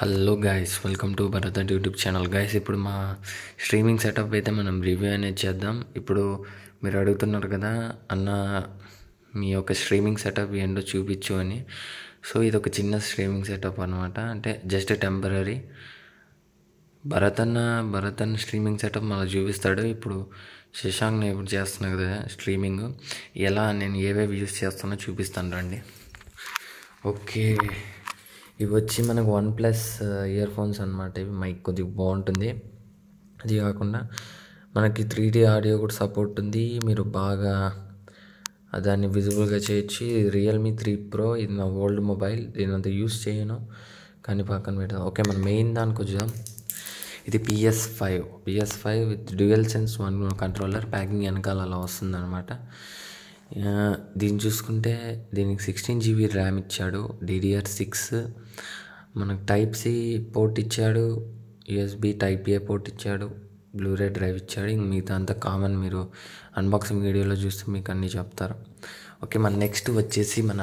hello guys welcome to Bharat YouTube channel guys ఇప్పుడు మా streaming setup అయితే మనం రివ్యూ అనేది చేద్దాం ఇప్పుడు మీరు అడుగుతున్నారు కదా అన్న మీ యొక్క స్ట్రీమింగ్ సెటప్ ఏంటో చూపించు అని సో ఇది ఒక చిన్న స్ట్రీమింగ్ సెటప్ అనమాట అంటే జస్ట్ టెంపరీ భరతన్న అన్న స్ట్రీమింగ్ సెటప్ మళ్ళీ చూపిస్తాడు ఇప్పుడు శశాంక్ నేను ఇప్పుడు చేస్తున్నా కదా స్ట్రీమింగ్ ఎలా నేను ఏవేవి యూస్ చేస్తానో చూపిస్తాను రండి ఓకే ఇవి వచ్చి మనకు వన్ ప్లస్ ఇయర్ ఫోన్స్ అనమాట ఇవి మైక్ కొద్దిగా బాగుంటుంది అది కాకుండా మనకి త్రీ డీ ఆడియో కూడా సపోర్ట్ ఉంది మీరు బాగా దాన్ని విజిబుల్గా చేయొచ్చు రియల్మీ త్రీ ప్రో ఇది నా ఓల్డ్ మొబైల్ నేను అంత యూస్ చేయను కానీ పక్కన పెడదాం ఓకే మనం మెయిన్ దానికి వచ్చాం ఇది PS five PS five with dual sense one controller packing వెనకాల అలా అనమాట దీన్ని చూసుకుంటే దీనికి సిక్స్టీన్ జీబీ ర్యామ్ ఇచ్చాడు డిడిఆర్ సిక్స్ మనకు టైప్ సి పోర్ట్ ఇచ్చాడు యూఎస్బి టైప్ ఏ పోర్ట్ ఇచ్చాడు బ్లూరే డ్రైవ్ ఇచ్చాడు ఇంక మిగతా అంత కామన్ మీరు అన్బాక్సింగ్ వీడియోలో చూస్తే మీకు అన్నీ చెప్తారు ఓకే మన నెక్స్ట్ వచ్చేసి మన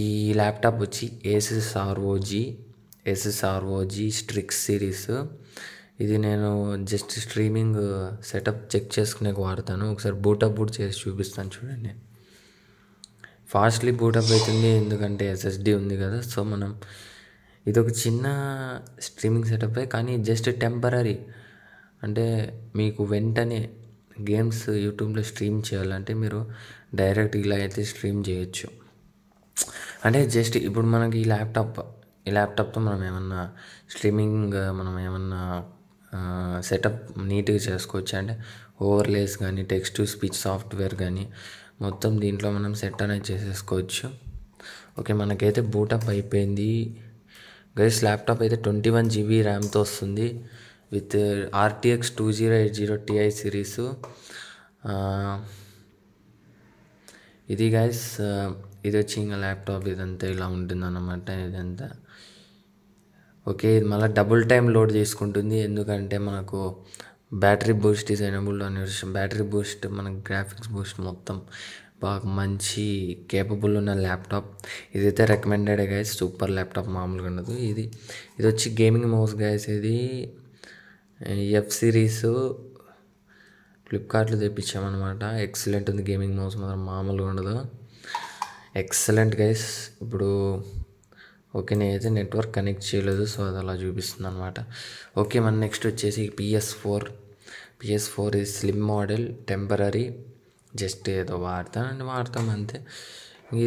ఈ ల్యాప్టాప్ వచ్చి ఏసెస్ ఆర్ఓజీ ఎస్ఎస్ఆర్ఓజీ స్ట్రిక్స్ సిరీస్ ఇది నేను జస్ట్ స్ట్రీమింగ్ సెటప్ చెక్ చేసుకునే వాడతాను ఒకసారి బూటప్ బూట్ చేసి చూపిస్తాను చూడండి ఫాస్ట్లీ బూటప్ అవుతుంది ఎందుకంటే ఎస్ఎస్డి ఉంది కదా సో మనం ఇది ఒక చిన్న స్ట్రీమింగ్ సెటప్ కానీ జస్ట్ టెంపరీ అంటే మీకు వెంటనే గేమ్స్ యూట్యూబ్లో స్ట్రీమ్ చేయాలంటే మీరు డైరెక్ట్ ఇలా అయితే స్ట్రీమ్ చేయొచ్చు అంటే జస్ట్ ఇప్పుడు మనకి ఈ ల్యాప్టాప్ ఈ ల్యాప్టాప్తో మనం ఏమన్నా స్ట్రీమింగ్ uh, మనం ఏమన్నా సెటప్ నీట్గా చేసుకోవచ్చు అండ్ ఓవర్లేస్ కానీ టెక్స్ట్ స్పీచ్ సాఫ్ట్వేర్ కానీ మొత్తం దీంట్లో మనం సెట్ అనేది చేసేసుకోవచ్చు ఓకే మనకైతే బూటప్ అయిపోయింది గైస్ ల్యాప్టాప్ అయితే ట్వంటీ వన్ జీబీ ర్యామ్తో వస్తుంది with RTX two zero eight zero Ti series ఇది గైస్ uh, ఇది వచ్చి ఇంకా ల్యాప్టాప్ ఇదంతా ఇలా ఉంటుందన్నమాట ఇదంతా ఓకే ఇది మళ్ళీ డబుల్ టైం లోడ్ చేసుకుంటుంది ఎందుకంటే మనకు బ్యాటరీ బూస్ట్ ఈజ్ ఎనబుల్ అనే విషయం బ్యాటరీ బూస్ట్ మన గ్రాఫిక్స్ బూస్ట్ మొత్తం బాగా మంచి కేపబుల్ ఉన్న ల్యాప్టాప్ ఇదైతే రికమెండెడ్ గైస్ సూపర్ ల్యాప్టాప్ మామూలుగా ఉండదు ఇది ఇది వచ్చి గేమింగ్ మౌస్ గైస్ ఇది ఎఫ్ సిరీస్ ఫ్లిప్కార్ట్లో తెప్పించామన్నమాట ఎక్సలెంట్ ఉంది గేమింగ్ మౌస్ మాత్రం మామూలుగా ఉండదు ఎక్సలెంట్ గైస్ ఇప్పుడు ఓకే నేను అయితే నెట్వర్క్ కనెక్ట్ చేయలేదు సో అది అలా చూపిస్తుంది అనమాట ఓకే మన నెక్స్ట్ వచ్చేసి పిఎస్ ఫోర్ పిఎస్ ఫోర్ ఇది స్లిమ్ మోడల్ టెంపరీ జస్ట్ ఏదో అండి వాడతాం అంతే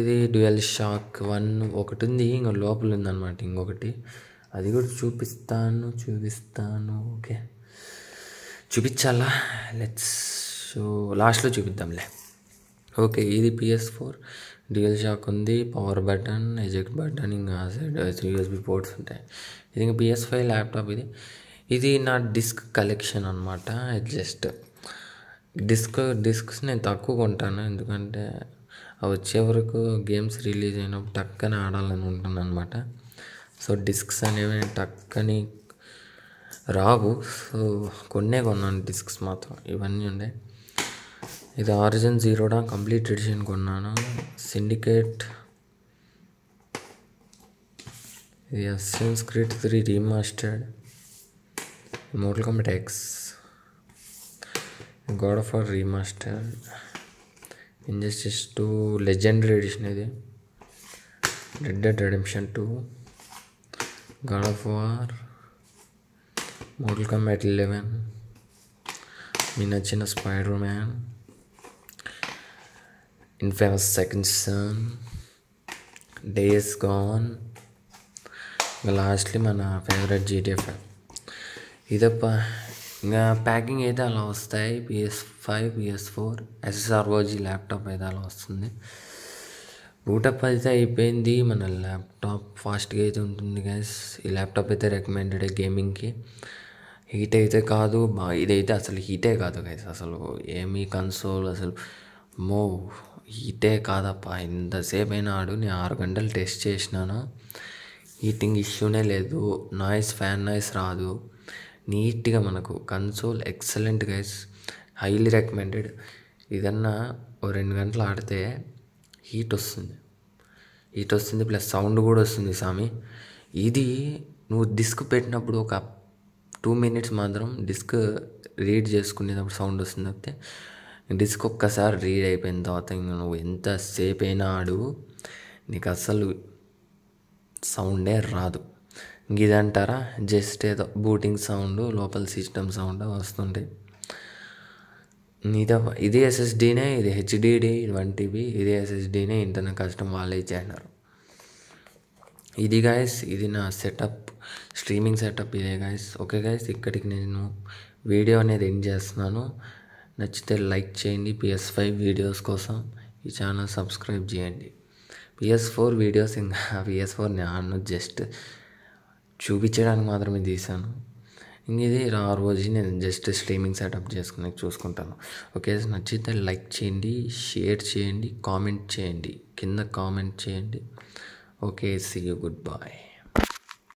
ఇది డ్యూయల్ షాక్ వన్ ఒకటి ఉంది ఇంకా లోపల ఉందన్నమాట ఇంకొకటి అది కూడా చూపిస్తాను చూపిస్తాను ఓకే చూపించాలా లెట్స్ లాస్ట్లో చూపిద్దాంలే ఓకే ఇది పిఎస్ ఫోర్ డ్యూయల్ షాక్ ఉంది పవర్ బటన్ ఎజెక్ట్ బటన్ ఇంకా సైడ్ యూఎస్బి పోర్ట్స్ ఉంటాయి ఇది ఇంకా పిఎస్ ఫైవ్ ల్యాప్టాప్ ఇది ఇది నా డిస్క్ కలెక్షన్ అనమాట జస్ట్ డిస్క్ డిస్క్స్ నేను తక్కువ కొంటాను ఎందుకంటే అవి వచ్చే వరకు గేమ్స్ రిలీజ్ అయినప్పుడు టక్కని ఆడాలని ఉంటుంది అనమాట సో డిస్క్స్ అనేవి నేను టక్కని రావు సో కొన్నే కొన్నాను డిస్క్స్ మాత్రం ఇవన్నీ ఉండే ఇది ఆరిజిన్ జీరోడా కంప్లీట్ ఎడిషన్ కొన్నాను సిండికేట్ ఇది Assassin's Creed three remastered Mortal Kombat X God for remastered Injustice two legendary edition ఇది dead dead redemption two God of War Mortal Kombat eleven మీ నచ్చిన Spider man in second seconds days gone ఇంకా lastly మన favourite GTA five ఇదప్ప ఇంకా packing అయితే అలా వస్తాయి PS five PS four ASUS ROG laptop అయితే అలా వస్తుంది బూటప్ అయితే అయిపోయింది మన ల్యాప్టాప్ ఫాస్ట్గా అయితే ఉంటుంది గ్యాస్ ఈ ల్యాప్టాప్ అయితే రికమెండెడ్ గేమింగ్కి హీట్ అయితే కాదు బా ఇదైతే అసలు హీటే కాదు గ్యాస్ అసలు ఏమీ కన్సోల్ అసలు మో హీటే కాదప్పా ఇంతసేపు అయినాడు నేను ఆరు గంటలు టెస్ట్ చేసినాను హీటింగ్ ఇష్యూనే లేదు నాయిస్ ఫ్యాన్ నాయిస్ రాదు నీట్గా మనకు console excellent guys highly recommended ఇదన్నా ఓ రెండు గంటలు ఆడితే హీట్ వస్తుంది హీట్ వస్తుంది ప్లస్ సౌండ్ కూడా వస్తుంది స్వామి ఇది నువ్వు డిస్క్ పెట్టినప్పుడు ఒక టూ మినిట్స్ మాత్రం డిస్క్ రీడ్ చేసుకునేటప్పుడు సౌండ్ వస్తుంది తప్పితే డిస్క్ ఒక్కసారి రీడ్ అయిపోయిన తర్వాత నువ్వు ఎంతసేపు అయినా ఆడు నీకు అసలు సౌండే రాదు ఇదంటారా జస్ట్ ఏదో బూటింగ్ సౌండ్ లోపల సిస్టమ్ సౌండ్ వస్తుండే ఇదే ఇది ఎస్ఎస్డీనే ఇది హెచ్డిడి వంటివి ఇది ఎస్ఎస్డీనే ఇంటర్నల్ కష్టం వాళ్ళే ఇచ్చేసినారు ఇది గాయస్ ఇది నా సెటప్ స్ట్రీమింగ్ సెటప్ ఇదే గాయస్ ఓకే గాయస్ ఇక్కడికి నేను వీడియో అనేది ఎండ్ చేస్తున్నాను నచ్చితే లైక్ చేయండి పిఎస్ ఫైవ్ వీడియోస్ కోసం ఈ ఛానల్ సబ్స్క్రైబ్ చేయండి పిఎస్ ఫోర్ వీడియోస్ ఇంకా పిఎస్ ఫోర్ నేను జస్ట్ చూపించడానికి మాత్రమే తీశాను ఇంక ఇది ఆ రోజు నేను జస్ట్ స్ట్రీమింగ్ సెటప్ చేసుకుని చూసుకుంటాను ఓకే నచ్చితే లైక్ చేయండి షేర్ చేయండి కామెంట్ చేయండి కింద కామెంట్ చేయండి okay see you good bye